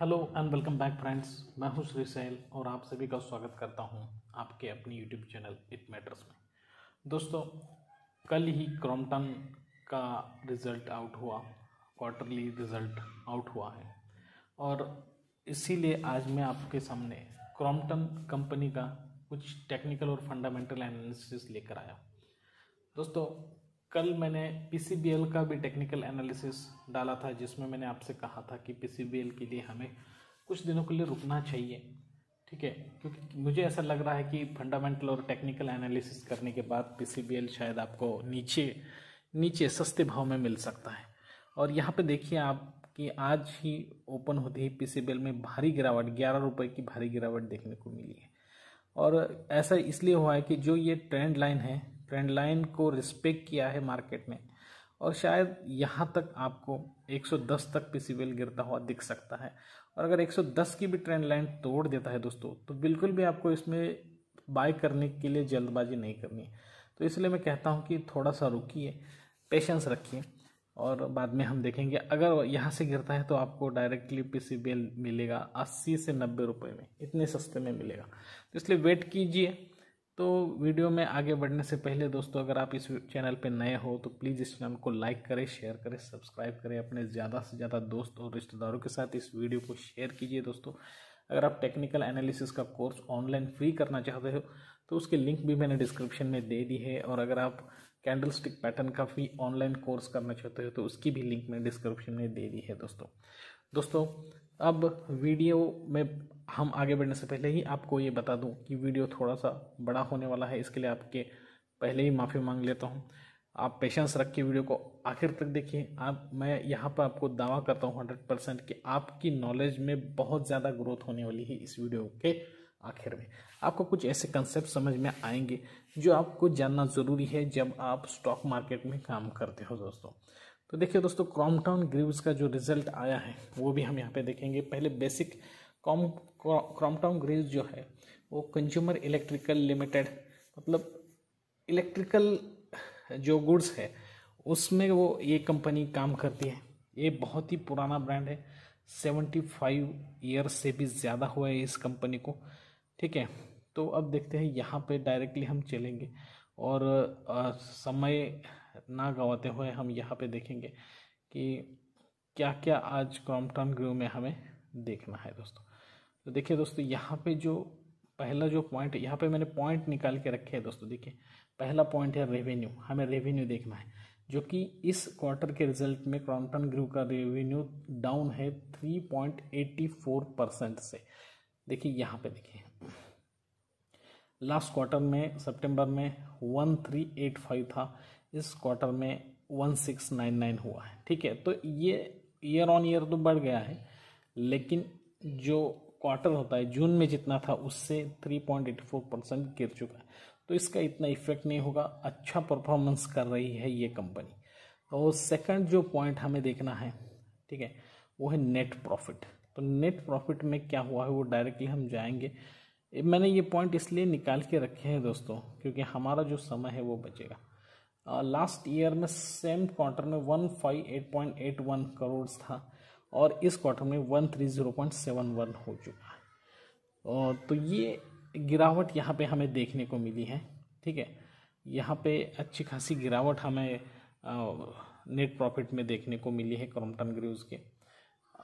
hello and welcome back friends मैं हूं Shri cell और आप सभी का स्वागत करता हूं आपके अपने यूट्यूब चैनल इट मैटर्स में दोस्तों कल ही क्रॉम्पटन का रिज़ल्ट आउट हुआ क्वार्टरली रिज़ल्ट आउट हुआ है और इसीलिए आज मैं आपके सामने क्रॉम्पटन कंपनी का कुछ टेक्निकल और फंडामेंटल एनालिसिस लेकर आया दोस्तों कल मैंने पीसीबीएल का भी टेक्निकल एनालिसिस डाला था जिसमें मैंने आपसे कहा था कि पीसीबीएल के लिए हमें कुछ दिनों के लिए रुकना चाहिए ठीक है क्योंकि मुझे ऐसा लग रहा है कि फंडामेंटल और टेक्निकल एनालिसिस करने के बाद पीसीबीएल शायद आपको नीचे नीचे सस्ते भाव में मिल सकता है और यहाँ पे देखिए आप कि आज ही ओपन होती ही पीसीबीएल में भारी गिरावट ग्यारह रुपये की भारी गिरावट देखने को मिली है और ऐसा इसलिए हुआ है कि जो ये ट्रेंड लाइन है ट्रेंड लाइन को रिस्पेक्ट किया है मार्केट ने और शायद यहाँ तक आपको 110 तक पी सी गिरता हुआ दिख सकता है और अगर 110 की भी ट्रेंड लाइन तोड़ देता है दोस्तों तो बिल्कुल भी आपको इसमें बाय करने के लिए जल्दबाजी नहीं करनी है तो इसलिए मैं कहता हूँ कि थोड़ा सा रुकिए पेशेंस रखिए और बाद में हम देखेंगे अगर यहाँ से गिरता है तो आपको डायरेक्टली पी सी मिलेगा अस्सी से नब्बे रुपये में इतने सस्ते में मिलेगा तो इसलिए वेट कीजिए तो वीडियो में आगे बढ़ने से पहले दोस्तों अगर आप इस चैनल पर नए हो तो प्लीज़ इस चैनल को लाइक करें शेयर करें सब्सक्राइब करें अपने ज़्यादा से ज़्यादा दोस्त और रिश्तेदारों के साथ इस वीडियो को शेयर कीजिए दोस्तों अगर आप टेक्निकल एनालिसिस का कोर्स ऑनलाइन फ्री करना चाहते हो तो उसके लिंक भी मैंने डिस्क्रिप्शन में दे दी है और अगर आप कैंडल स्टिक पैटर्न का फ्री ऑनलाइन कोर्स करना चाहते हो तो उसकी भी लिंक मैंने डिस्क्रिप्शन में दे दी है दोस्तों दोस्तों अब वीडियो में हम आगे बढ़ने से पहले ही आपको ये बता दूं कि वीडियो थोड़ा सा बड़ा होने वाला है इसके लिए आपके पहले ही माफ़ी मांग लेता हूँ आप पेशेंस रख के वीडियो को आखिर तक देखिए आप मैं यहाँ पर आपको दावा करता हूँ हंड्रेड परसेंट कि आपकी नॉलेज में बहुत ज़्यादा ग्रोथ होने वाली है इस वीडियो के आखिर में आपको कुछ ऐसे कंसेप्ट समझ में आएंगे जो आपको जानना ज़रूरी है जब आप स्टॉक मार्केट में काम करते हो दोस्तों तो देखिए दोस्तों क्रॉमटाउन ग्रीव्स का जो रिजल्ट आया है वो भी हम यहाँ पे देखेंगे पहले बेसिक कॉम क्रॉमटाउन ग्रीव्स जो है वो कंज्यूमर इलेक्ट्रिकल लिमिटेड मतलब इलेक्ट्रिकल जो गुड्स है उसमें वो ये कंपनी काम करती है ये बहुत ही पुराना ब्रांड है सेवेंटी फाइव ईयर से भी ज़्यादा हुआ है इस कंपनी को ठीक है तो अब देखते हैं यहाँ पे डायरेक्टली हम चलेंगे और आ, समय ना गंवाते हुए हम यहाँ पे देखेंगे कि क्या क्या आज क्रॉम्पटन ग्रू में हमें देखना है दोस्तों तो देखिए दोस्तों यहाँ पे जो पहला जो पॉइंट यहाँ पे मैंने पॉइंट निकाल के रखे हैं दोस्तों देखिए पहला पॉइंट है रेवेन्यू हमें रेवेन्यू देखना है जो कि इस क्वार्टर के रिजल्ट में क्रॉम्पटन ग्रू का रेवेन्यू डाउन है three point eighty four percent से देखिए यहाँ पे देखिए लास्ट क्वार्टर में सितंबर में वन थ्री एट फाइव था इस क्वार्टर में वन सिक्स नाइन नाइन हुआ है ठीक है तो ये ईयर ऑन ईयर तो बढ़ गया है लेकिन जो क्वार्टर होता है जून में जितना था उससे three point eight four percent गिर चुका है तो इसका इतना इफेक्ट नहीं होगा अच्छा परफॉर्मेंस कर रही है ये कंपनी और सेकंड जो पॉइंट हमें देखना है ठीक है वो है नेट प्रॉफिट तो नेट प्रॉफिट में क्या हुआ है वो डायरेक्टली हम जाएंगे मैंने ये पॉइंट इसलिए निकाल के रखे हैं दोस्तों क्योंकि हमारा जो समय है वो बचेगा लास्ट ईयर में सेम क्वार्टर में one five eight point eight one crore था और इस क्वार्टर में one three zero point seven one हो चुका है तो ये गिरावट यहाँ पे हमें देखने को मिली है ठीक है यहाँ पे अच्छी खासी गिरावट हमें नेट प्रॉफिट में देखने को मिली है क्रमटन ग्रीव्स के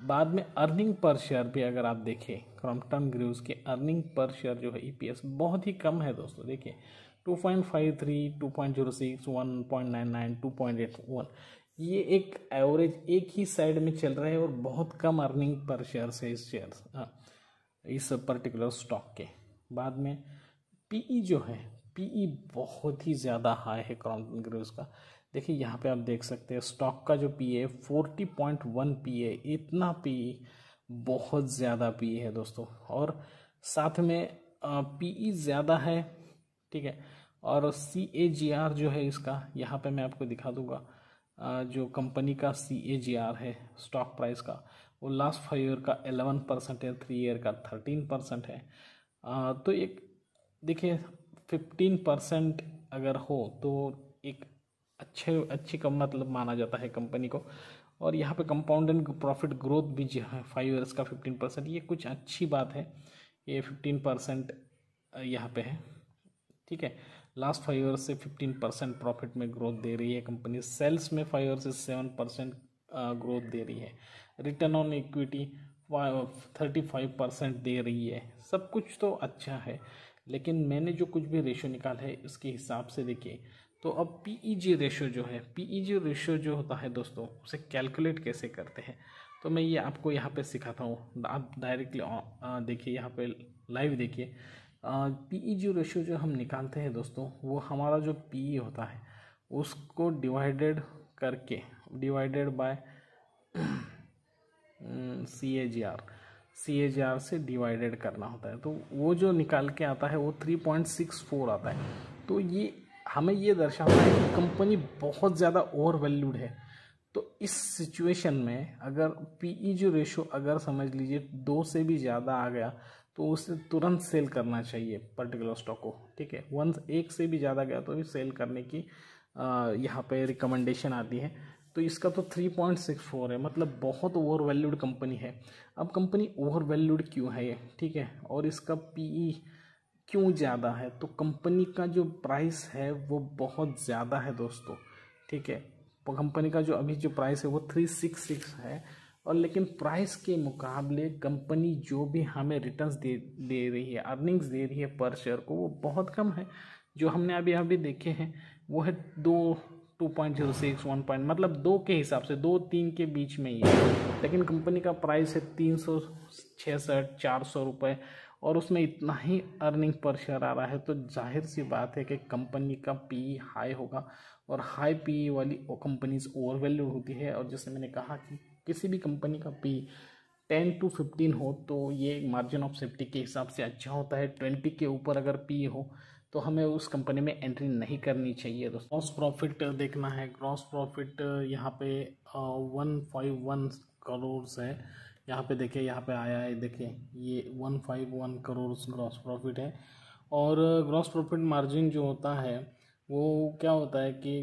बाद में अर्निंग पर शेयर भी अगर आप देखें क्रॉम्पटन ग्रीव्स के अर्निंग पर शेयर जो है ईपीएस e बहुत ही कम है दोस्तों देखिए 2.53, 2.06, 1.99, 2.81 ये एक एवरेज एक ही साइड में चल रहा है और बहुत कम अर्निंग पर शेयर से इस शेयर हाँ, इस पर्टिकुलर स्टॉक के बाद में पीई e जो है पीई e बहुत ही ज़्यादा हाई है क्रॉम्पटन ग्रीव्स का देखिए यहाँ पे आप देख सकते हैं स्टॉक का जो पी है फोर्टी पॉइंट वन पी है इतना पी बहुत ज़्यादा पी है दोस्तों और साथ में पी ई e ज़्यादा है ठीक है और सी ए जी आर जो है इसका यहाँ पे मैं आपको दिखा दूंगा जो कंपनी का सी ए जी आर है स्टॉक प्राइस का वो लास्ट फाइव ईयर का एलेवन परसेंट है थ्री ईयर का थर्टीन परसेंट है तो एक देखिए फिफ्टीन परसेंट अगर हो तो एक अच्छे अच्छी कम मतलब माना जाता है कंपनी को और यहाँ पे कंपाउंड प्रॉफिट ग्रोथ भी जो है फाइव ईयर्स का फिफ्टीन परसेंट ये कुछ अच्छी बात है ये फिफ्टीन परसेंट यहाँ पे है ठीक है लास्ट फाइव ईयर्स से फिफ्टीन परसेंट प्रॉफिट में ग्रोथ दे रही है कंपनी सेल्स में फाइव ईयर से सेवन परसेंट ग्रोथ दे रही है return on equity thirty five percent दे रही है सब कुछ तो अच्छा है लेकिन मैंने जो कुछ भी रेशो निकाला है उसके हिसाब से देखिए तो अब पी ई जी रेशो जो है पी ई जी रेशो जो होता है दोस्तों उसे कैलकुलेट कैसे करते हैं तो मैं ये आपको यहाँ पे सिखाता हूँ आप डायरेक्टली देखिए यहाँ पे लाइव देखिए पी ई जी रेशो जो हम निकालते हैं दोस्तों वो हमारा जो पी ई e होता है उसको डिवाइडेड करके divided by C A G R C A G R से डिवाइडेड करना होता है तो वो जो निकाल के आता है वो थ्री पॉइंट सिक्स फोर आता है तो ये हमें ये दर्शाता है कि कंपनी बहुत ज़्यादा ओवर वैल्यूड है तो इस सिचुएशन में अगर पीई e जो रेशो अगर समझ लीजिए दो से भी ज़्यादा आ गया तो उसे तुरंत सेल करना चाहिए पर्टिकुलर स्टॉक को ठीक है वंस एक से भी ज़्यादा गया तो भी सेल करने की यहाँ पे रिकमेंडेशन आती है तो इसका तो 3.64 है मतलब बहुत ओवर वैल्यूड कंपनी है अब कंपनी ओवर वैल्यूड क्यों है ये ठीक है और इसका पीई क्यों ज़्यादा है तो कंपनी का जो प्राइस है वो बहुत ज़्यादा है दोस्तों ठीक है कंपनी का जो अभी जो प्राइस है वो थ्री सिक्स सिक्स है और लेकिन प्राइस के मुकाबले कंपनी जो भी हमें रिटर्न्स दे दे रही है अर्निंग्स दे रही है पर शेयर को वो बहुत कम है जो हमने अभी अभी देखे हैं वो है दो two point zero six one point मतलब दो के हिसाब से दो तीन के बीच में ही है लेकिन कंपनी का प्राइस है तीन सौ छः सौ चार सौ रुपये और उसमें इतना ही अर्निंग पर शेयर आ रहा है तो जाहिर सी बात है कि कंपनी का पी हाई e होगा और हाई पी e वाली कंपनीज ओवर वैल्यू होती है और जैसे मैंने कहा कि किसी भी कंपनी का पी टेन टू फिफ्टीन हो तो ये मार्जिन ऑफ सेफ्टी के हिसाब से अच्छा होता है ट्वेंटी के ऊपर अगर पी e हो तो हमें उस कंपनी में एंट्री नहीं करनी चाहिए दोस्तों ग्रॉस प्रॉफिट देखना है ग्रॉस प्रॉफिट यहाँ पे वन फाइव वन करोड़ है यहाँ पे देखिए यहाँ पे आया है देखिए ये one five one crore gross profit है और ग्रॉस प्रॉफिट मार्जिन जो होता है वो क्या होता है कि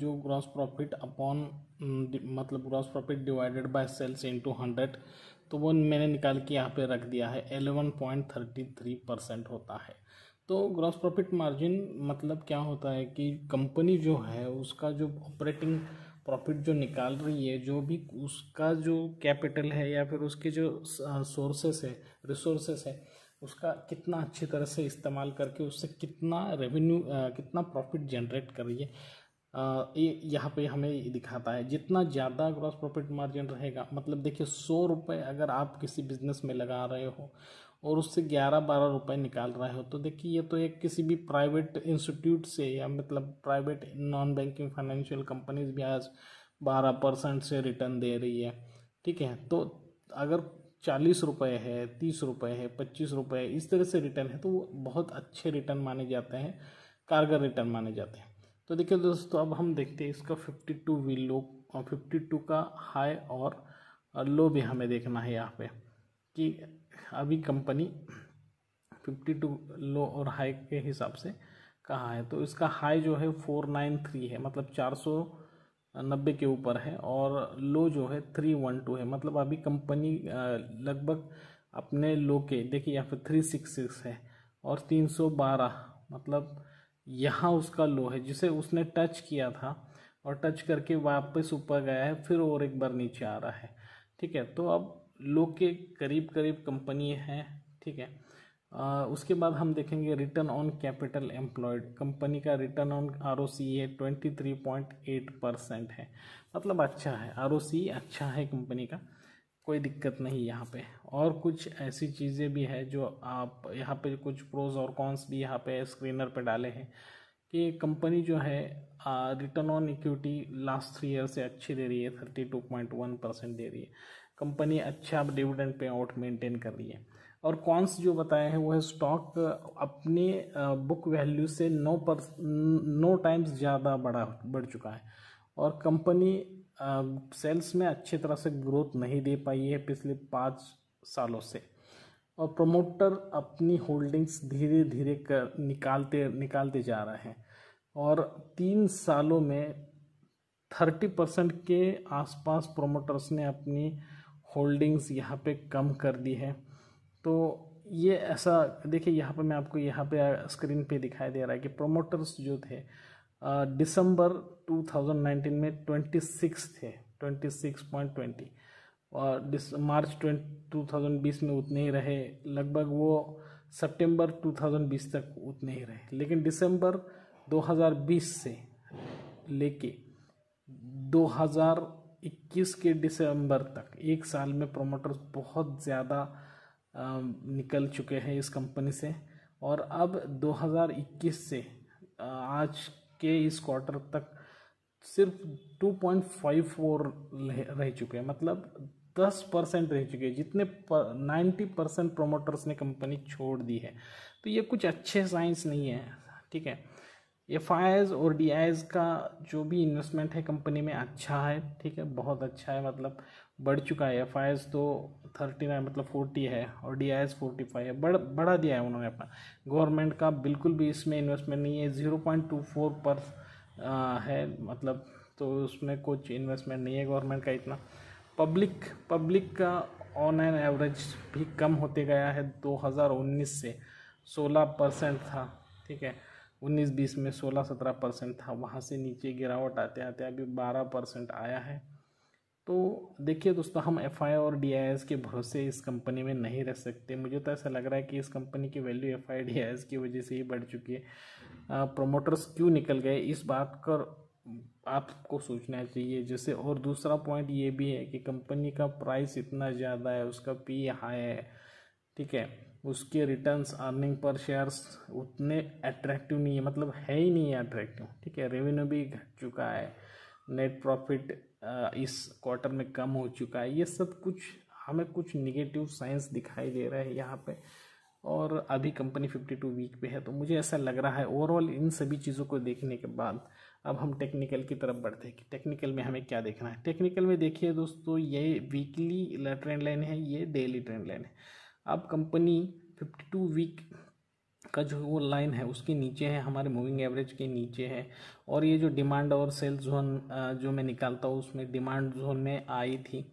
जो ग्रॉस प्रॉफिट अपॉन मतलब gross profit divided by sales into hundred तो वो मैंने निकाल के यहाँ पे रख दिया है eleven point thirty three percent होता है तो ग्रॉस प्रॉफिट मार्जिन मतलब क्या होता है कि कंपनी जो है उसका जो ऑपरेटिंग प्रॉफिट जो निकाल रही है जो भी उसका जो कैपिटल है या फिर उसके जो सोर्सेस है रिसोर्सेस है उसका कितना अच्छी तरह से इस्तेमाल करके उससे कितना रेवेन्यू कितना प्रॉफिट जनरेट कर रही है ये यहाँ पे हमें दिखाता है जितना ज़्यादा ग्रॉस प्रॉफिट मार्जिन रहेगा मतलब देखिए सौ रुपये अगर आप किसी बिजनेस में लगा रहे हो और उससे ग्यारह बारह रुपए निकाल रहे हो तो देखिए ये तो एक किसी भी प्राइवेट इंस्टीट्यूट से या मतलब private non banking financial companies भी आज बारह परसेंट से रिटर्न दे रही है ठीक है तो अगर चालीस रुपये है तीस रुपये है पच्चीस रुपये इस तरह से रिटर्न है तो वो बहुत अच्छे रिटर्न माने जाते हैं कारगर रिटर्न माने जाते हैं तो देखिए दोस्तों अब हम देखते हैं इसका fifty two week low fifty two का हाई और लो भी हमें देखना है यहाँ पे कि अभी कंपनी फिफ्टी टू लो और हाई के हिसाब से कहाँ है तो इसका हाई जो है फोर नाइन थ्री है मतलब चार सौ नब्बे के ऊपर है और लो जो है थ्री वन टू है मतलब अभी कंपनी लगभग अपने लो के देखिए यहाँ पे थ्री सिक्स सिक्स है और तीन सौ बारह मतलब यहाँ उसका लो है जिसे उसने टच किया था और टच करके वापस ऊपर गया है फिर और एक बार नीचे आ रहा है ठीक है तो अब लोग के करीब करीब कंपनी है ठीक है आ, उसके बाद हम देखेंगे return on capital employed company का return on R O C है twenty three point eight percent है मतलब अच्छा है आर ओ सी अच्छा है कंपनी का कोई दिक्कत नहीं यहाँ पे और कुछ ऐसी चीज़ें भी है जो आप यहाँ पे कुछ प्रोज और कॉन्स भी यहाँ पे स्क्रीनर पे डाले हैं कि कंपनी जो है return on equity last three year से अच्छी दे रही है thirty two point one percent दे रही है कंपनी अच्छा डिविडेंड पे आउट मेंटेन कर रही है और कॉन्स जो बताया है वो है स्टॉक अपने बुक वैल्यू से नौ पर नौ टाइम्स ज़्यादा बढ़ा बढ़ चुका है और कंपनी सेल्स में अच्छी तरह से ग्रोथ नहीं दे पाई है पिछले पाँच सालों से और प्रमोटर अपनी होल्डिंग्स धीरे धीरे कर निकालते निकालते जा रहे हैं और तीन सालों में थर्टी परसेंट के आसपास प्रोमोटर्स ने अपनी होल्डिंग्स यहाँ पे कम कर दी है तो ये ऐसा देखिए यहाँ पे मैं आपको यहाँ पे स्क्रीन पे दिखाई दे रहा है कि प्रोमोटर्स जो थे दिसंबर 2019 में 26 थे 26.20 और मार्च टू थाउजेंड बीस में उतने ही रहे लगभग वो सितंबर 2020 तक उतने ही रहे लेकिन दिसंबर 2020 से लेके 21 के दिसंबर तक एक साल में प्रोमोटर्स बहुत ज़्यादा निकल चुके हैं इस कंपनी से और अब 2021 से आज के इस क्वार्टर तक सिर्फ 2.54 रह चुके हैं मतलब 10 परसेंट रह चुके हैं जितने 90 परसेंट प्रोमोटर्स ने कंपनी छोड़ दी है तो ये कुछ अच्छे साइंस नहीं है ठीक है एफ और डी का जो भी इन्वेस्टमेंट है कंपनी में अच्छा है ठीक है बहुत अच्छा है मतलब बढ़ चुका है एफ तो थर्टी नाइन मतलब फोर्टी है और डी आई फोर्टी फाइव है बढ़ बढ़ा दिया है उन्होंने अपना गवर्नमेंट का बिल्कुल भी इसमें इन्वेस्टमेंट नहीं है ज़ीरो पॉइंट टू फोर पर है मतलब तो उसमें कुछ इन्वेस्टमेंट नहीं है गवर्नमेंट का इतना पब्लिक पब्लिक का ऑन एन एवरेज भी कम होते गया है दो हज़ार उन्नीस से सोलह परसेंट था ठीक है उन्नीस बीस में सोलह सत्रह परसेंट था वहाँ से नीचे गिरावट आते आते अभी बारह परसेंट आया है तो देखिए दोस्तों हम एफ और डी के भरोसे इस कंपनी में नहीं रह सकते मुझे तो ऐसा लग रहा है कि इस कंपनी की वैल्यू एफ आई डी की वजह से ही बढ़ चुकी है प्रोमोटर्स क्यों निकल गए इस बात कर आपको सोचना चाहिए जैसे और दूसरा पॉइंट ये भी है कि कंपनी का प्राइस इतना ज़्यादा है उसका पी हाई है ठीक है उसके रिटर्न्स अर्निंग पर शेयर्स उतने अट्रैक्टिव नहीं है मतलब है ही नहीं है अट्रैक्टिव ठीक है रेवेन्यू भी घट चुका है नेट प्रॉफिट इस क्वार्टर में कम हो चुका है ये सब कुछ हमें कुछ निगेटिव साइंस दिखाई दे रहा है यहाँ पे और अभी कंपनी फिफ्टी टू वीक पे है तो मुझे ऐसा लग रहा है ओवरऑल इन सभी चीज़ों को देखने के बाद अब हम टेक्निकल की तरफ बढ़ते हैं कि टेक्निकल में हमें क्या देखना है टेक्निकल में देखिए दोस्तों ये वीकली ट्रेंड लाइन है ये डेली ट्रेंड लाइन है अब कंपनी 52 वीक का जो वो लाइन है उसके नीचे है हमारे मूविंग एवरेज के नीचे है और ये जो डिमांड और सेल जोन जो मैं निकालता हूँ उसमें डिमांड जोन में आई थी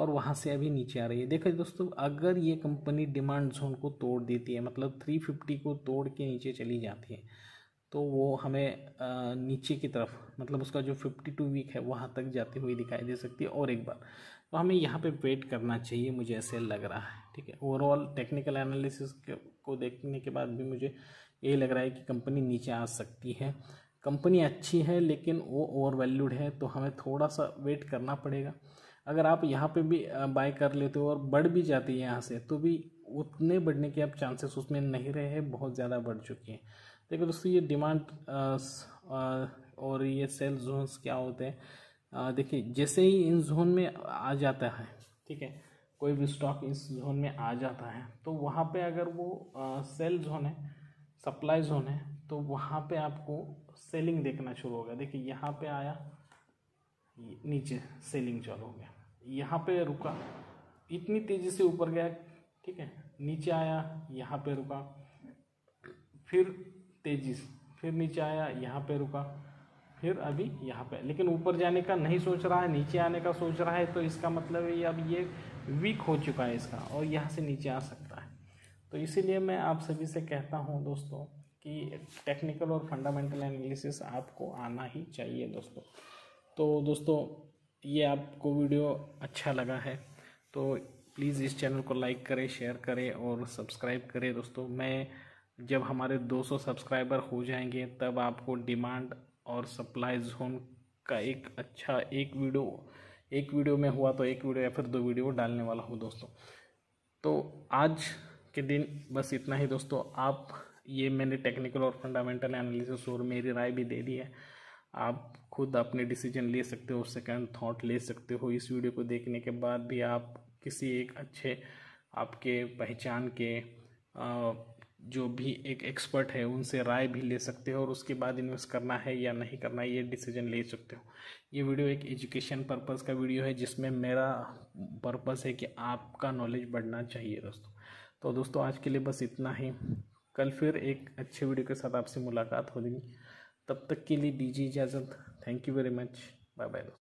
और वहाँ से अभी नीचे आ रही है देखो दोस्तों अगर ये कंपनी डिमांड जोन को तोड़ देती है मतलब 350 को तोड़ के नीचे चली जाती है तो वो हमें नीचे की तरफ मतलब उसका जो फिफ्टी टू वीक है वहाँ तक जाती हुई दिखाई दे सकती है और एक बार तो हमें यहाँ पे वेट करना चाहिए मुझे ऐसे लग रहा है ठीक है ओवरऑल टेक्निकल एनालिसिस को देखने के बाद भी मुझे ये लग रहा है कि कंपनी नीचे आ सकती है कंपनी अच्छी है लेकिन वो ओवर वैल्यूड है तो हमें थोड़ा सा वेट करना पड़ेगा अगर आप यहाँ पे भी बाय कर लेते हो और बढ़ भी जाती है यहाँ से तो भी उतने बढ़ने के अब चांसेस उसमें नहीं रहे हैं बहुत ज़्यादा बढ़ चुकी हैं देखो दोस्तों ये डिमांड और ये सेल जोन्स क्या होते हैं देखिए जैसे ही इन जोन में आ जाता है ठीक है कोई भी स्टॉक इस जोन में आ जाता है तो वहाँ पे अगर वो सेल जोन है सप्लाई जोन है तो वहाँ पे आपको सेलिंग देखना शुरू होगा देखिए यहाँ पे आया नीचे सेलिंग चालू हो गया यहाँ पे रुका इतनी तेज़ी से ऊपर गया ठीक है नीचे आया यहाँ पे रुका फिर तेज़ी से फिर नीचे आया यहाँ पे रुका फिर अभी यहाँ पे लेकिन ऊपर जाने का नहीं सोच रहा है नीचे आने का सोच रहा है तो इसका मतलब है अब ये वीक हो चुका है इसका और यहाँ से नीचे आ सकता है तो इसीलिए मैं आप सभी से कहता हूँ दोस्तों कि टेक्निकल और फंडामेंटल एनालिसिस आपको आना ही चाहिए दोस्तों तो दोस्तों ये आपको वीडियो अच्छा लगा है तो प्लीज़ इस चैनल को लाइक करें शेयर करें और सब्सक्राइब करें दोस्तों मैं जब हमारे 200 सब्सक्राइबर हो जाएंगे तब आपको डिमांड और सप्लाई जोन का एक अच्छा एक वीडियो एक वीडियो में हुआ तो एक वीडियो या फिर दो वीडियो डालने वाला हूँ दोस्तों तो आज के दिन बस इतना ही दोस्तों आप ये मैंने टेक्निकल और फंडामेंटल एनालिसिस और मेरी राय भी दे दी है आप खुद अपने डिसीजन ले सकते हो सेकंड थॉट ले सकते हो इस वीडियो को देखने के बाद भी आप किसी एक अच्छे आपके पहचान के जो भी एक एक्सपर्ट है उनसे राय भी ले सकते हो और उसके बाद इन्वेस्ट करना है या नहीं करना है ये डिसीजन ले सकते हो ये वीडियो एक एजुकेशन पर्पज़ का वीडियो है जिसमें मेरा पर्पज़ है कि आपका नॉलेज बढ़ना चाहिए दोस्तों तो दोस्तों आज के लिए बस इतना ही कल फिर एक अच्छे वीडियो के साथ आपसे मुलाकात होगी तब तक के लिए दीजिए इजाज़त thank you very much bye bye दोस्तों